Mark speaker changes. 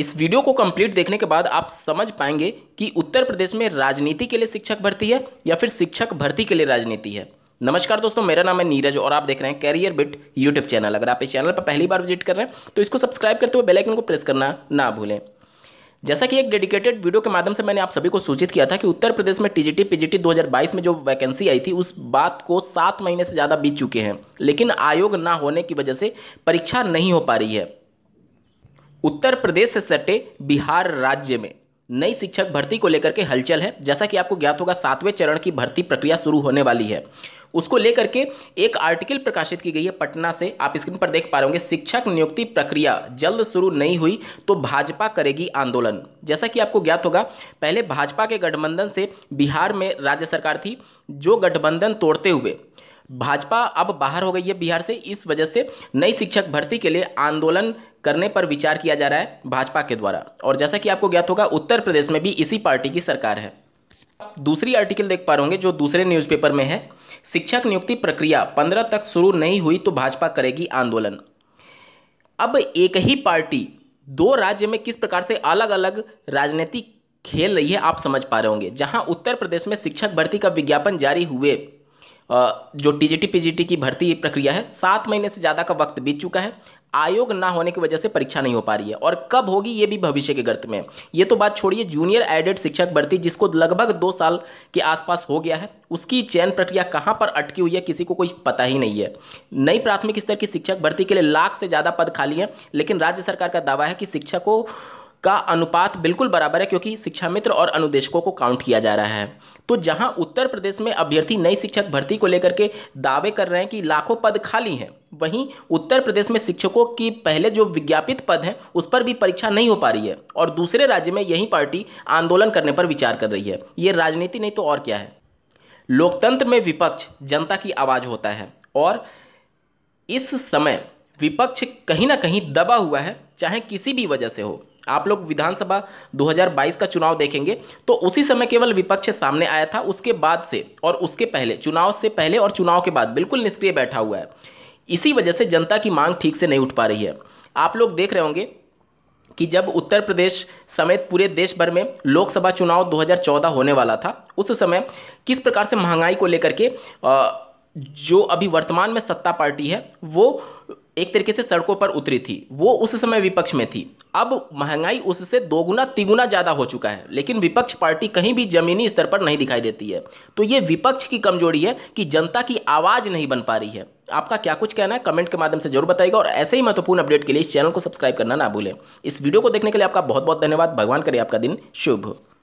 Speaker 1: इस वीडियो को कंप्लीट देखने के बाद आप समझ पाएंगे कि उत्तर प्रदेश में राजनीति के लिए शिक्षक भर्ती है या फिर शिक्षक भर्ती के लिए राजनीति है नमस्कार दोस्तों मेरा नाम है नीरज और आप देख रहे हैं कैरियर बिट यूट्यूब चैनल अगर आप इस चैनल पर पहली बार विजिट कर रहे हैं तो इसको सब्सक्राइब करते हुए बेलाइकन को प्रेस करना ना भूलें जैसा कि एक डेडिकेटेड वीडियो के माध्यम से मैंने आप सभी को सूचित किया था कि उत्तर प्रदेश में टीजीटी पीजीटी 2022 में जो वैकेंसी आई थी उस बात को सात महीने से ज़्यादा बीत चुके हैं लेकिन आयोग ना होने की वजह से परीक्षा नहीं हो पा रही है उत्तर प्रदेश से सटे बिहार राज्य में नई शिक्षक भर्ती को लेकर के हलचल है जैसा कि आपको ज्ञात होगा सातवें चरण की भर्ती प्रक्रिया शुरू होने वाली है उसको लेकर के एक आर्टिकल प्रकाशित की गई है पटना से आप स्क्रीन पर देख पा रहे होंगे शिक्षक नियुक्ति प्रक्रिया जल्द शुरू नहीं हुई तो भाजपा करेगी आंदोलन जैसा कि आपको ज्ञात होगा पहले भाजपा के गठबंधन से बिहार में राज्य सरकार थी जो गठबंधन तोड़ते हुए भाजपा अब बाहर हो गई है बिहार से इस वजह से नई शिक्षक भर्ती के लिए आंदोलन करने पर विचार किया जा रहा है भाजपा के द्वारा और जैसा कि आपको ज्ञात होगा उत्तर प्रदेश में भी इसी पार्टी की सरकार है दूसरी आर्टिकल देख पा रहे जो दूसरे न्यूज़पेपर में है शिक्षक नियुक्ति प्रक्रिया पंद्रह तक शुरू नहीं हुई तो भाजपा करेगी आंदोलन अब एक ही पार्टी दो राज्य में किस प्रकार से अलग अलग राजनीतिक खेल रही है आप समझ पा रहे होंगे जहां उत्तर प्रदेश में शिक्षक भर्ती का विज्ञापन जारी हुए जो टीजीटी पीजीटी की भर्ती प्रक्रिया है सात महीने से ज़्यादा का वक्त बीत चुका है आयोग ना होने की वजह से परीक्षा नहीं हो पा रही है और कब होगी ये भी भविष्य के गर्त में ये तो बात छोड़िए जूनियर एडेड शिक्षक भर्ती जिसको लगभग दो साल के आसपास हो गया है उसकी चयन प्रक्रिया कहाँ पर अटकी हुई है किसी को कोई पता ही नहीं है नई प्राथमिक स्तर की शिक्षक भर्ती के लिए लाख से ज़्यादा पद खाली हैं लेकिन राज्य सरकार का दावा है कि शिक्षकों का अनुपात बिल्कुल बराबर है क्योंकि शिक्षा मित्र और अनुदेशकों को काउंट किया जा रहा है तो जहां उत्तर प्रदेश में अभ्यर्थी नई शिक्षक भर्ती को लेकर के दावे कर रहे हैं कि लाखों पद खाली हैं वहीं उत्तर प्रदेश में शिक्षकों की पहले जो विज्ञापित पद हैं उस पर भी परीक्षा नहीं हो पा रही है और दूसरे राज्य में यही पार्टी आंदोलन करने पर विचार कर रही है ये राजनीति नहीं तो और क्या है लोकतंत्र में विपक्ष जनता की आवाज़ होता है और इस समय विपक्ष कहीं ना कहीं दबा हुआ है चाहे किसी भी वजह से हो आप लोग विधानसभा 2022 का चुनाव देखेंगे तो उसी समय केवल विपक्ष सामने आया था उसके बाद से और उसके पहले चुनाव से पहले और चुनाव के बाद बिल्कुल निष्क्रिय बैठा हुआ है इसी वजह से जनता की मांग ठीक से नहीं उठ पा रही है आप लोग देख रहे होंगे कि जब उत्तर प्रदेश समेत पूरे देश भर में लोकसभा चुनाव 2014 होने वाला था उस समय किस प्रकार से महंगाई को लेकर के जो अभी वर्तमान में सत्ता पार्टी है वो एक तरीके से सड़कों पर उतरी थी वो उस समय विपक्ष में थी अब महंगाई उससे दोगुना तिगुना ज़्यादा हो चुका है लेकिन विपक्ष पार्टी कहीं भी जमीनी स्तर पर नहीं दिखाई देती है तो ये विपक्ष की कमजोरी है कि जनता की आवाज़ नहीं बन पा रही है आपका क्या कुछ कहना है कमेंट के माध्यम से जरूर बताएगा और ऐसे ही महत्वपूर्ण अपडेट के लिए इस चैनल को सब्सक्राइब करना ना भूलें इस वीडियो को देखने के लिए आपका बहुत बहुत धन्यवाद भगवान करे आपका दिन शुभ